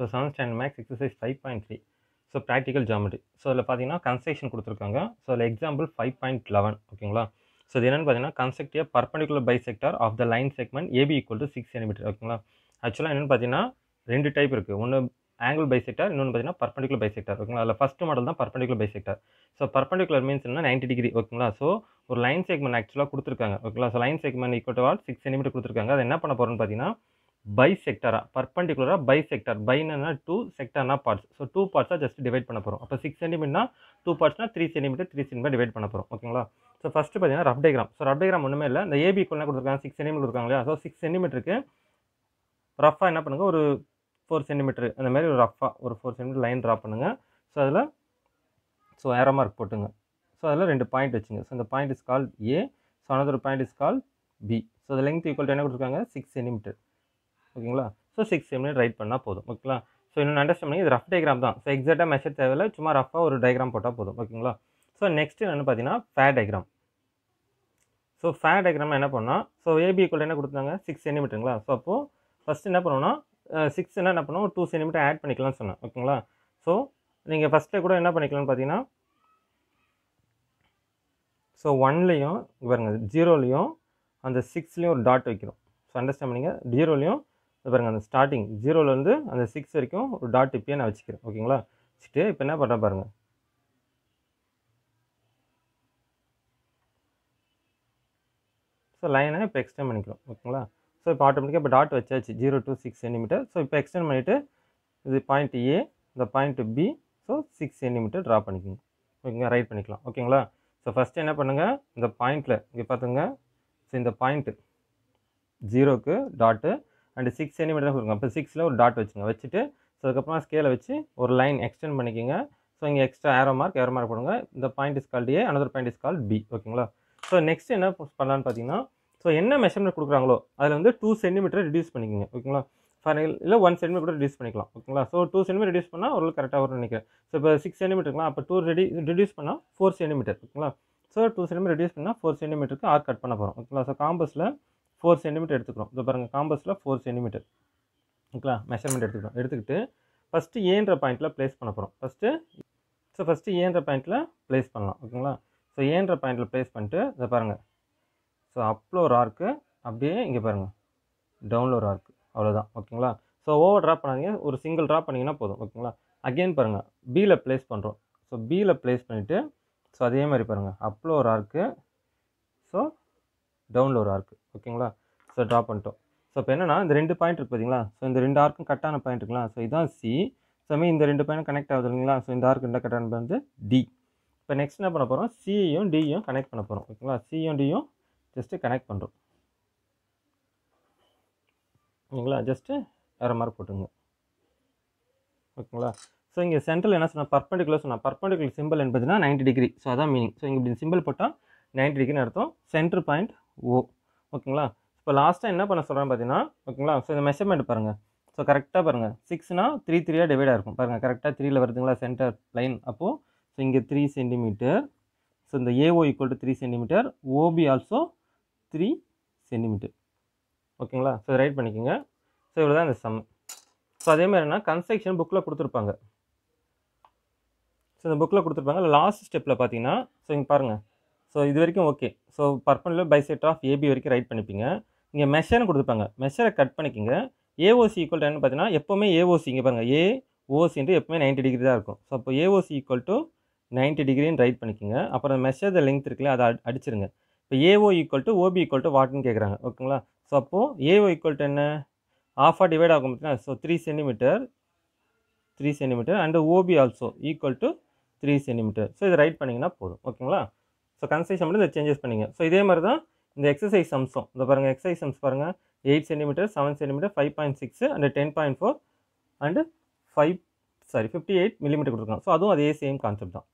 so seventh standard maths exercise five point three so practical geometry so அதில் பார்த்தீங்கன்னா construction கொடுத்துருக்காங்க so அதில் example five point eleven ஓகேங்களா so இது என்னென்னு பார்த்தீங்கன்னா constructive perpendicular bisector of the line segment A B equal to six centimetre ஓகேங்களா ஆக்சுவலாக என்னென்னு பார்த்தீங்கன்னா ரெண்டு டைப் இருக்குது ஒன்று ஆங்கிள் பை செக்டர் இன்னொன்று பார்த்தீங்கன்னா பர்பண்டிகுலர் பை செக்டர் ஓகேங்களா அதில் ஃபஸ்ட் மாடல் தான் perpendicular bisector so perpendicular means என்ன நைன்டி டிகிரி ஓகேங்களா ஸோ ஒரு லைன் செக்மெண்ட் ஆக்சுவலாக கொடுத்துருக்காங்க ஓகேங்களா so line segment equal to all six centimetre கொடுத்துருக்காங்க அது என்ன பண்ண போகிறோன்னு பார்த்தீங்கன்னா பை செக்டராக பர்பண்டிகுலராக பை செக்டர் பைனா டூ செக்டர்னா பார்ட்ஸ் ஸோ டூ பார்ட்ஸாக ஜஸ்ட் டிவைட் பண்ண போகிறோம் அப்போ சிக்ஸ் சென்டிமீட்டர்னா டூ பார்ட்ஸ்னா three centimetre three centimetre divide பண்ண போகிறோம் ஓகேங்களா ஸோ ஃபஸ்ட்டு பார்த்தீங்கன்னா rough diagram so rough diagram ஒன்றுமே இல்லை இந்த ஏபி கொள்ளா கொடுத்துருக்காங்க சிக்ஸ் சென்டிமீட்டர் கொடுக்காங்க இல்லையா ஸோ சிக்ஸ் சென்டிமீட்டருக்கு ரஃபாக என்ன பண்ணுங்கள் ஒரு ஃபோர் சென்டிமீட்டர் அந்த மாதிரி ஒரு ரஃபாக ஒரு ஃபோர் சென்டிமீட்டர் லைன் ட்ரா பண்ணுங்கள் ஸோ அதில் ஸோ ஏரோ மார்க் போட்டுங்க ஸோ அதில் ரெண்டு பாயிண்ட் வச்சுங்க ஸோ இந்த point is call A so அனதொரு point is call B so இந்த லெங்க் ஈக்குவல் என்ன கொடுத்துருக்காங்க சிக்ஸ் சென்டிமீட்டர் ஓகேங்களா ஸோ சிக்ஸ் எம்னு ரைட் பண்ணால் போதும் ஓகேங்களா ஸோ இன்னொன்று அண்டர்ஸ்டாண்ட் பண்ணி இது ரஃப் டயக்ராம் தான் ஸோ எக்ஸாக்டாக மெஷர் தேவையில்ல சும்மா ரஃபாக ஒரு டயக்ராம் போட்டால் போதும் ஓகேங்களா ஸோ நெக்ஸ்ட் என்னென்னு பார்த்தீங்கன்னா ஃபே டயக்ராம் ஸோ ஃபே டயக்ராம் என்ன பண்ணால் ஸோ ஏபி கூட என்ன கொடுத்தாங்க சிக்ஸ் சென்டிமீட்டருங்களா ஸோ அப்போது ஃபஸ்ட் என்ன பண்ணணும்னா சிக்ஸ் என்ன பண்ணுவோம் டூ சென்டிமீட்டர் ஆட் பண்ணிக்கலாம்னு சொன்னேன் ஓகேங்களா ஸோ நீங்கள் ஃபஸ்ட்டே கூட என்ன பண்ணிக்கலாம்னு பார்த்தீங்கன்னா ஸோ ஒன்லேயும் பாருங்க ஜீரோலேயும் அந்த சிக்ஸ்லேயும் ஒரு டாட் வைக்கிறோம் ஸோ அண்டர்ஸ்டாண்ட் பண்ணிங்க ஜீரோலேயும் பாருங்கள் அந்த ஸ்டார்டிங் ஜீரோலேருந்து அந்த சிக்ஸ் வரைக்கும் ஒரு டாட் இப்பயே நான் வச்சுக்கிறேன் ஓகேங்களா வச்சுட்டு இப்போ என்ன பண்ணுறேன் பாருங்கள் ஸோ லைனை இப்போ எக்ஸ்டெண்ட் பண்ணிக்கிறோம் ஓகேங்களா ஸோ இப்போ ஆட்டோமேட்டிக்காக இப்போ டாட் வச்சாச்சு zero two six centimetre so இப்போ எக்ஸ்டெண்ட் பண்ணிவிட்டு இது பாயிண்ட் ஏ இந்த point B so six centimetre draw பண்ணிக்கோங்க ஓகேங்க ரைட் பண்ணிக்கலாம் ஓகேங்களா ஸோ ஃபஸ்ட்டு என்ன பண்ணுங்கள் இந்த பாயிண்ட்டில் இங்கே பார்த்துங்க ஸோ இந்த பாயிண்ட்டு ஜீரோக்கு டாட்டு அண்ட் சிக்ஸ் சென்டிமீட்டர் கொடுங்க இப்போ சிக்ஸில் ஒரு டாட் வச்சுங்க வச்சுட்டு ஸோ அதுக்கப்புறமா ஸ்கேலை வச்சு ஒரு லைன் எக்ஸ்டெண்ட் பண்ணிக்கோங்க ஸோ இங்கே extra arrow mark arrow mark போடுங்க இந்த point is called A another point is called B ஓகேங்களா ஸோ நெக்ஸ்ட் என்ன பண்ணலான்னு பார்த்தீங்கன்னா ஸோ என்ன மெஷர்மெண்ட் கொடுக்குறாங்களோ அதில் வந்து டூ சென்டிமீட்டர் ரிடியூஸ் பண்ணிக்கோங்க ஓகேங்களா ஃபார் இல்லை ஒன் சென்டிமீட்டர் ரிடியூஸ் பண்ணிக்கலாம் ஓகேங்களா ஸோ டூ சென்டிமீட்டர் ரிடியூஸ் பண்ணால் ஒரு கரெக்டாக வரும்னு நினைக்கிறேன் ஸோ இப்போ சிக்ஸ் சென்டிமீட்டருக்கலாம் அப்போ டூ ரெடி ரிடியூஸ் பண்ணால் ஃபோர் சென்டிமீட்டர் ஓகேங்களா ஸோ டூ சென்டிமீட்டர் ரிடியூஸ் பண்ணால் ஃபோர் சென்டிமீட்டருக்கு ஆர்க் கட் பண்ண போகிறோம் ஓகேங்களா ஸோ காம்பஸில் ஃபோர் சென்டிமீட்டர் எடுத்துக்கிறோம் இப்போ பாருங்கள் காம்பஸில் ஃபோர் சென்டிமீட்டர் ஓகேங்களா மெஷர்மெண்ட் எடுத்துக்கிறோம் எடுத்துக்கிட்டு ஃபஸ்ட்டு ஏன்ற பாயிண்ட்டில் ப்ளேஸ் பண்ண போகிறோம் ஃபஸ்ட்டு ஸோ ஃபஸ்ட்டு ஏன்ற பாயிண்ட்டில் ப்ளேஸ் பண்ணலாம் ஓகேங்களா ஸோ ஏன்ற பாயிண்ட்டில் ப்ளேஸ் பண்ணிட்டு இதை பாருங்கள் ஸோ அப்லோ ஆர்க்கு அப்படியே இங்கே பாருங்கள் டவுன்லோ ஆர்க்கு அவ்வளோதான் ஓகேங்களா ஸோ ஓவர் ட்ரா பண்ணாதீங்க ஒரு சிங்கிள் ட்ரா பண்ணிங்கன்னா போதும் ஓகேங்களா அகெயின் பாருங்கள் பியில் ப்ளேஸ் பண்ணுறோம் ஸோ பியில் ப்ளேஸ் பண்ணிவிட்டு ஸோ அதே மாதிரி பாருங்கள் அப்லோ ஆர்க்கு ஸோ டவுனில் ஒரு ஆர்க்கு ஓகேங்களா ஸோ ட்ரா பண்ணிட்டோம் ஸோ இப்போ என்னென்னா இந்த ரெண்டு பாயிண்ட் இருக்குது பார்த்திங்களா ஸோ இந்த ரெண்டு ஆர்க்கும் கட்டான பாயிண்ட் இருக்குங்களா ஸோ இதான் சி ஸோ இந்த ரெண்டு பாயிண்ட் கனெக்ட் ஆகுது இல்லைங்களா ஸோ இந்த ஆர்க்கு ரெண்டு கட்டான வந்து டி இப்போ நெக்ஸ்ட் என்ன பண்ண போகிறோம் சியையும் டியும் கனெக்ட் பண்ண போகிறோம் ஓகேங்களா சியும் டியும் ஜஸ்ட்டு கனெக்ட் பண்ணுறோம் ஓகேங்களா ஜஸ்ட்டு வேறு மாதிரி போட்டுங்க ஓகேங்களா ஸோ இங்கே சென்ட்ரல் என்ன சொன்னால் பர்பண்டிகுலர் சொன்னால் பர்பண்டிகுலர் சிம்பிள் என்பதுனா நைன்டி டிகிரி ஸோ அதான் மீனிங் ஸோ இங்கே இப்படி சிம்பிள் போட்டால் நைன்டி டிகிரின்னு நடத்தும் சென்டர் பாயிண்ட் ஓ ஓகேங்களா இப்போ லாஸ்ட்டாக என்ன பண்ண சொல்கிறேன் பார்த்தீங்கன்னா ஓகேங்களா ஸோ இந்த மெஷர்மெண்ட் பாருங்கள் ஸோ கரெக்டாக பாருங்கள் சிக்ஸ்னா த்ரீ த்ரீயாக டிவைடாக இருக்கும் பாருங்கள் கரெக்டாக த்ரீயில் வருதுங்களா சென்டர் லைன் அப்போது ஸோ இங்கே த்ரீ சென்டிமீட்டர் ஸோ இந்த AO equal to three centimetre OB also three centimetre ஓகேங்களா ஸோ ரைட் பண்ணிக்கோங்க ஸோ இவ்வளோ தான் இந்த சம் ஸோ அதே மாதிரினா கன்ஸ்ட்ரக்ஷன் புக்கில் கொடுத்துருப்பாங்க ஸோ இந்த புக்கில் கொடுத்துருப்பாங்க லாஸ்ட் ஸ்டெப்பில் பார்த்தீங்கன்னா ஸோ இங்கே பாருங்கள் ஸோ இது வரைக்கும் ஓகே ஸோ பர்பனில் செட் ஆஃப் ஏபி வரைக்கும் ரைட் பண்ணிப்பீங்க இங்கே மெஷர்னு கொடுத்துருப்பாங்க மெஷரை கட் பண்ணிக்கிங்க ஏஓசி ஈக்குவல் டு என்ன பார்த்தீங்கன்னா எப்போவுமே ஏஓசி இங்கே பாருங்கள் ஏ ஓசின்ட்டு எப்போவுமே நைன்டி டிகிரி தான் இருக்கும் ஸோ அப்போ ஏஓசி ஈக்குவல் டு நைன்ட்டி டிகிரின்னு ரைட் பண்ணிக்கோங்க அப்புறம் மெஷர் த லெங்க் இருக்குல்ல அதை அடிச்சிருங்க இப்போ AO equal to OB equal to வாட்டுன்னு கேட்குறாங்க ஓகேங்களா ஸோ அப்போது ஏஓ ஈக்குவல் டு என்ன ஆஃபாக டிவைட் ஆகும் பார்த்தீங்கன்னா so three centimetre three centimetre and OB also equal to three centimetre so இதை ரைட் பண்ணிங்கன்னா போதும் ஓகேங்களா ஸோ கன்சைஸ் மட்டும் இந்த சேஞ்சஸ் பண்ணிங்க ஸோ இதே மாதிரி தான் இந்த எக்ஸசைஸ் சம்ஸும் இந்த பாருங்கள் எக்ஸசைஸ் சம்ஸ் பாருங்கள் eight centimetre seven centimetre five point six and ten point four and five sorry fifty eight millimetre கொடுக்குறோம் ஸோ அதுவும் அதே சேம் கான்செப்ட் தான்